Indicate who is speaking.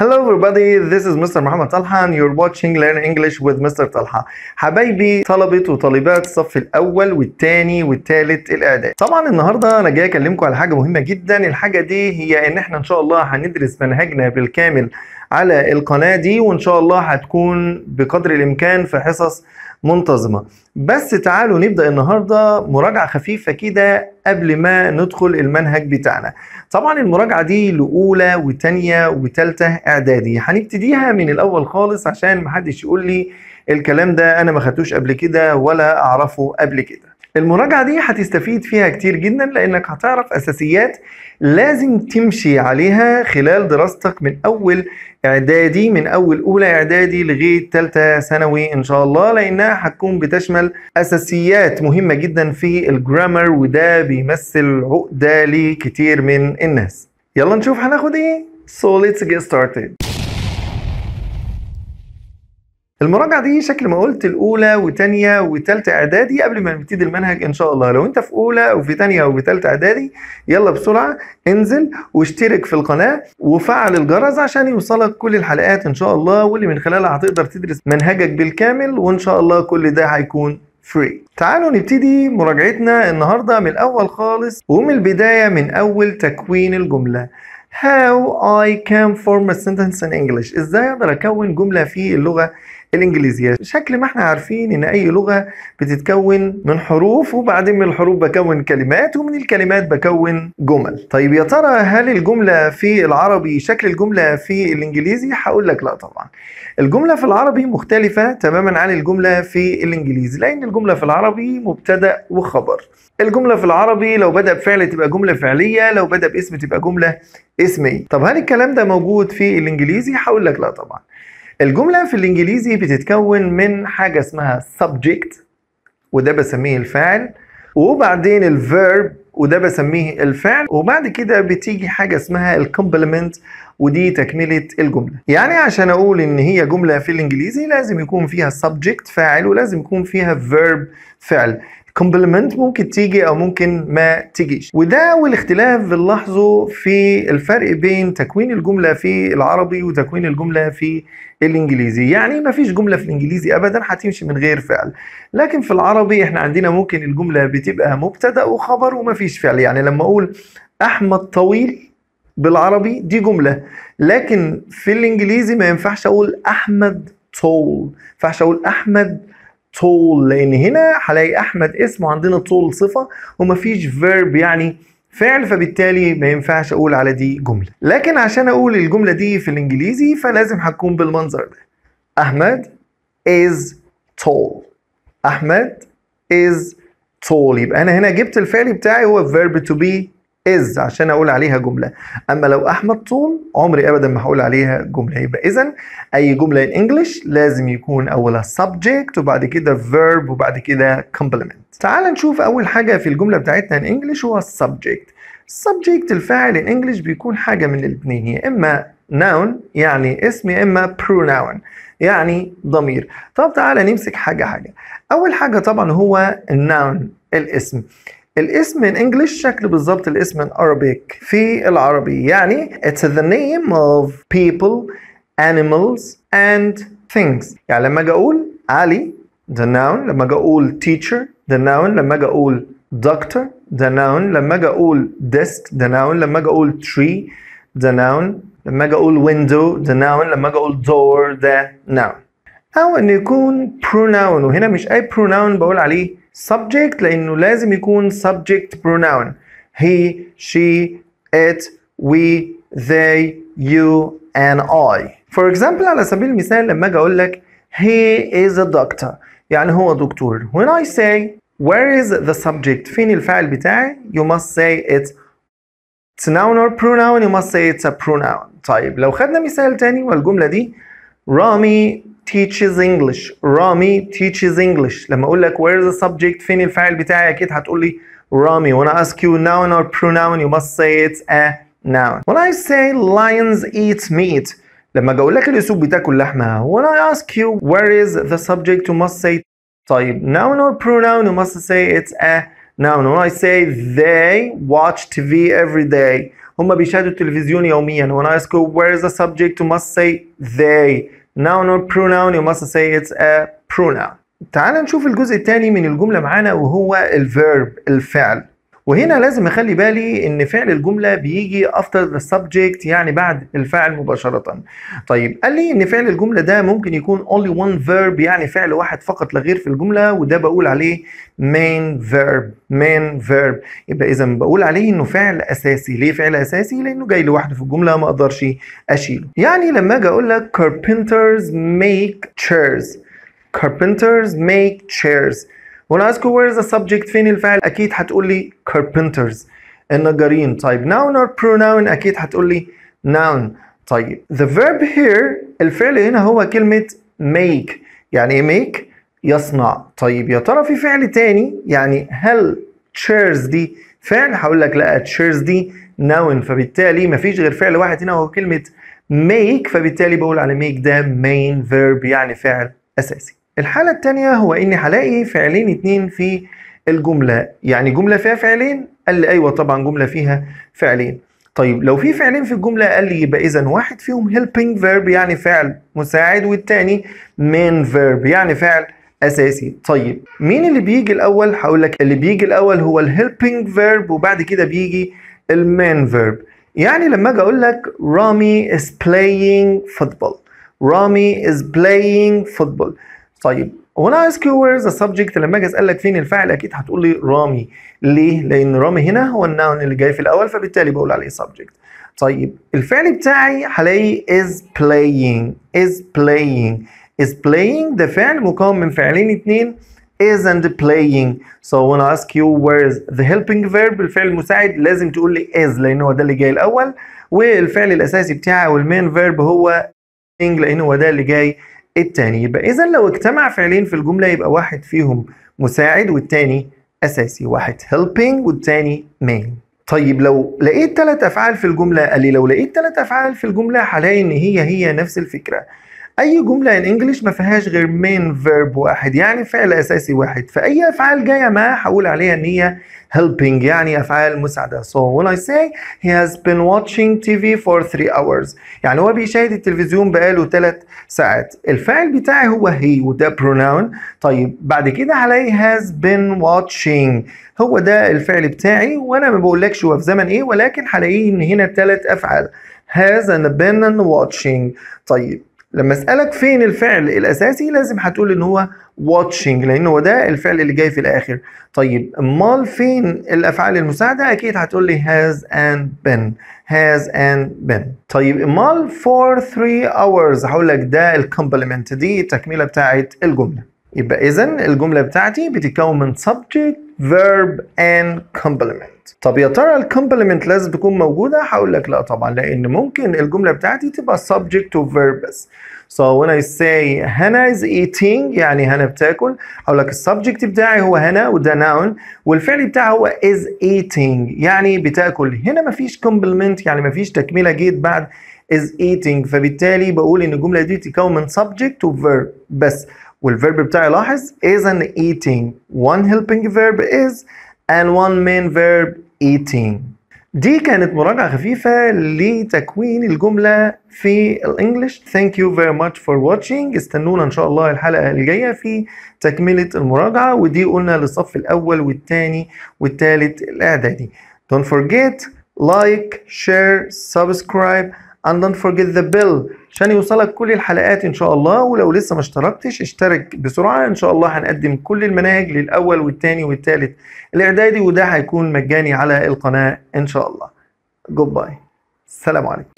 Speaker 1: Hello everybody, this is Mr. Muhammad Talha and you're watching Learn English with Mr. Talha. حبايبي طلبة وطالبات الصف الأول والتاني والتالت الإعداد. طبعا النهاردة أنا جاي أكلمكم على حاجة مهمة جدا، الحاجة دي هي إن إحنا إن شاء الله هندرس منهجنا بالكامل على القناة دي وإن شاء الله هتكون بقدر الإمكان في حصص منتظمة بس تعالوا نبدأ النهاردة مراجعة خفيفة كده قبل ما ندخل المنهج بتاعنا طبعا المراجعة دي لأولى وتانية وتالتة إعدادي هنبتديها من الأول خالص عشان محدش يقول لي الكلام ده أنا ما خدتوش قبل كده ولا أعرفه قبل كده المراجعة دي هتستفيد فيها كتير جدا لأنك هتعرف أساسيات لازم تمشي عليها خلال دراستك من أول إعدادي من أول أولى إعدادي لغاية تالتة ثانوي إن شاء الله لأنها هتكون بتشمل أساسيات مهمة جدا في الجرامر وده بيمثل عقدة لكتير من الناس يلا نشوف هناخد إيه So let's get started المراجعة دي شكل ما قلت الأولى وتانية وتالتة إعدادي قبل ما نبتدي المنهج إن شاء الله لو أنت في أولى أو في تانية أو في تالتة إعدادي يلا بسرعة انزل واشترك في القناة وفعل الجرس عشان يوصلك كل الحلقات إن شاء الله واللي من خلالها هتقدر تدرس منهجك بالكامل وإن شاء الله كل ده هيكون فري تعالوا نبتدي مراجعتنا النهاردة من الأول خالص ومن البداية من أول تكوين الجملة How I can form a sentence in English إزاي أقدر أكون جملة في اللغة الإنجليزية شكل ما احنا عارفين إن أي لغة بتتكون من حروف وبعدين من الحروف بكون كلمات ومن الكلمات بكون جمل طيب يا ترى هل الجملة في العربي شكل الجملة في الإنجليزي هقول لك لا طبعا الجملة في العربي مختلفة تماما عن الجملة في الإنجليزي لأن الجملة في العربي مبتدأ وخبر الجملة في العربي لو بدأ بفعل تبقى جملة فعلية لو بدأ باسم تبقى جملة اسمية طب هل الكلام ده موجود في الإنجليزي هقول لك لا طبعا الجملة في الإنجليزي بتتكون من حاجة اسمها subject وده بسميه الفعل وبعدين الفيرب وده بسميه الفعل وبعد كده بتيجي حاجة اسمها الكومبلمنت ودي تكملة الجملة يعني عشان أقول إن هي جملة في الإنجليزي لازم يكون فيها subject فاعل ولازم يكون فيها verb فعل كومبلمنت ممكن تيجي او ممكن ما تيجيش وده والاختلاف بنلاحظه في الفرق بين تكوين الجمله في العربي وتكوين الجمله في الانجليزي يعني ما فيش جمله في الانجليزي ابدا هتمشي من غير فعل لكن في العربي احنا عندنا ممكن الجمله بتبقى مبتدا وخبر وما فيش فعل يعني لما اقول احمد طويل بالعربي دي جمله لكن في الانجليزي ما ينفعش اقول احمد طول ما ينفعش اقول احمد طول لان هنا هلاقي احمد اسم وعندنا طول صفه ومفيش فيرب يعني فعل فبالتالي ما ينفعش اقول على دي جمله لكن عشان اقول الجمله دي في الانجليزي فلازم هتكون بالمنظر ده احمد is tall احمد is tall يبقى انا هنا جبت الفعل بتاعي هو verb to be از عشان اقول عليها جمله اما لو احمد طول عمري ابدا ما هقول عليها جمله يبقى اذا اي جمله ان انجلش لازم يكون اولها subject وبعد كده verb وبعد كده complement تعال نشوف اول حاجه في الجمله بتاعتنا ان انجلش هو subject subject الفاعل ان انجلش بيكون حاجه من الاثنين يا اما noun يعني اسم يا اما pronoun يعني ضمير طب تعالى نمسك حاجه حاجه اول حاجه طبعا هو الناون الاسم الاسم in English شكل بالظبط الاسم in Arabic في العربي يعني it's the name of people animals and things يعني لما اجي اقول علي the noun لما اجي اقول teacher the noun لما اجي اقول doctor the noun لما اجي اقول desk the noun لما اجي اقول tree the noun لما اجي اقول window the noun لما اجي اقول door the noun او ان يكون pronoun وهنا مش اي pronoun بقول عليه subject لأنه لازم يكون subject pronoun he, she, it, we, they, you, and I for example على سبيل المثال لما أجي أقول لك he is a doctor يعني هو دكتور when I say where is the subject فين الفعل بتاعي you must say it's It's noun or pronoun you must say it's a pronoun طيب لو خدنا مثال تاني والجملة دي رامي teaches English رامي teaches English لما اقول لك where is the subject فين الفاعل بتاعي اكيد هتقول لي رامي when I ask you noun or pronoun you must say it's a noun when I say lions eat meat لما اجي اقول لك الاسود بتاكل لحمة. when I ask you where is the subject you must say طيب noun or pronoun you must say it's a noun when I say they watch TV every day هم بيشاهدوا التلفزيون يوميا when I ask you where is the subject you must say they noun or pronoun you must say it's a pronoun تعال نشوف الجزء الثاني من الجملة معانا وهو الفيرب الفعل وهنا لازم اخلي بالي ان فعل الجمله بيجي افتر سبجكت يعني بعد الفاعل مباشره طيب قال لي ان فعل الجمله ده ممكن يكون only one verb يعني فعل واحد فقط لا غير في الجمله وده بقول عليه مين فيرب main verb يبقى اذا بقول عليه انه فعل اساسي ليه فعل اساسي لانه جاي لوحده في الجمله ما اقدرش اشيله يعني لما اجي اقول لك carpenters make chairs carpenters make chairs when I ask you where is the subject فين الفعل أكيد هتقول لي carpenters النجارين طيب noun or pronoun أكيد هتقول لي noun طيب the verb here الفعل هنا هو كلمة make يعني ايه make يصنع طيب يا ترى في فعل تاني يعني هل chairs دي فعل هقول لك لا chairs دي noun فبالتالي مفيش غير فعل واحد هنا وهو كلمة make فبالتالي بقول على make ده main verb يعني فعل أساسي الحالة التانية هو إني هلاقي فعلين اتنين في الجملة يعني جملة فيها فعلين قال لي أيوة طبعا جملة فيها فعلين طيب لو في فعلين في الجملة قال لي يبقى إذا واحد فيهم helping verb يعني فعل مساعد والتاني main verb يعني فعل اساسي طيب مين اللي بيجي الاول هقول لك اللي بيجي الاول هو الهيلبينج فيرب وبعد كده بيجي المين فيرب يعني لما اجي اقول لك رامي is playing football رامي is playing football طيب هنا اسك وير ذا سبجكت لما اجي اسالك فين الفاعل اكيد هتقول لي رامي ليه لان رامي هنا هو النون اللي جاي في الاول فبالتالي بقول عليه سبجكت طيب الفعل بتاعي هلاقي is playing is playing is playing ده فعل مكون من فعلين اتنين is and playing so when I ask you where is the helping verb الفعل المساعد لازم تقول لي is لان هو ده اللي جاي الاول والفعل الاساسي بتاعي والمين فيرب هو لان هو ده اللي جاي الثاني يبقى إذا لو اجتمع فعلين في الجملة يبقى واحد فيهم مساعد والتاني أساسي واحد helping والتاني main طيب لو لقيت ثلاث أفعال في الجملة قال لي لو لقيت ثلاث أفعال في الجملة هلاقي إن هي هي نفس الفكرة اي جمله ان انجلش ما فيهاش غير مين فيرب واحد يعني فعل اساسي واحد فاي افعال جايه معاه هقول عليها ان هي helping يعني افعال مساعده so when I say he has been watching TV for 3 hours يعني هو بيشاهد التلفزيون بقاله 3 ساعات الفعل بتاعي هو he وده pronoun طيب بعد كده هلاقي has been watching هو ده الفعل بتاعي وانا ما بقولكش هو في زمن ايه ولكن هلاقيه ان هنا ثلاث افعال has and been and watching طيب لما اسالك فين الفعل الاساسي لازم هتقول ان هو واتشنج لان هو ده الفعل اللي جاي في الاخر طيب امال فين الافعال المساعده اكيد هتقول لي هاز اند بن هاز اند بن طيب امال فور ثري اورز هقول لك ده الكومبلمنت دي التكمله بتاعه الجمله يبقى اذا الجمله بتاعتي بتتكون من سبجكت verb and complement طب يا ترى الكومبلمنت لازم تكون موجودة؟ هقول لك لا طبعا لأن ممكن الجملة بتاعتي تبقى subject to verb بس. So when I say هنا is eating يعني هنا بتاكل هقول لك السبجكت بتاعي هو هنا وده noun والفعل بتاعه هو is eating يعني بتاكل هنا مفيش complement يعني مفيش تكملة جيت بعد is eating فبالتالي بقول إن الجملة دي تتكون من subject to verb بس والفيرب بتاعي لاحظ is an eating one helping verb is and one main verb eating دي كانت مراجعة خفيفة لتكوين الجملة في الانجليش thank you very much for watching استنونا ان شاء الله الحلقة الجاية في تكملة المراجعة ودي قلنا للصف الاول والثاني والثالث الاعدادي don't forget like share subscribe and don't forget the bell عشان يوصلك كل الحلقات ان شاء الله ولو لسه ما اشتركتش اشترك بسرعه ان شاء الله هنقدم كل المناهج للاول والثاني والثالث الاعدادي وده هيكون مجاني على القناه ان شاء الله جود باي السلام عليكم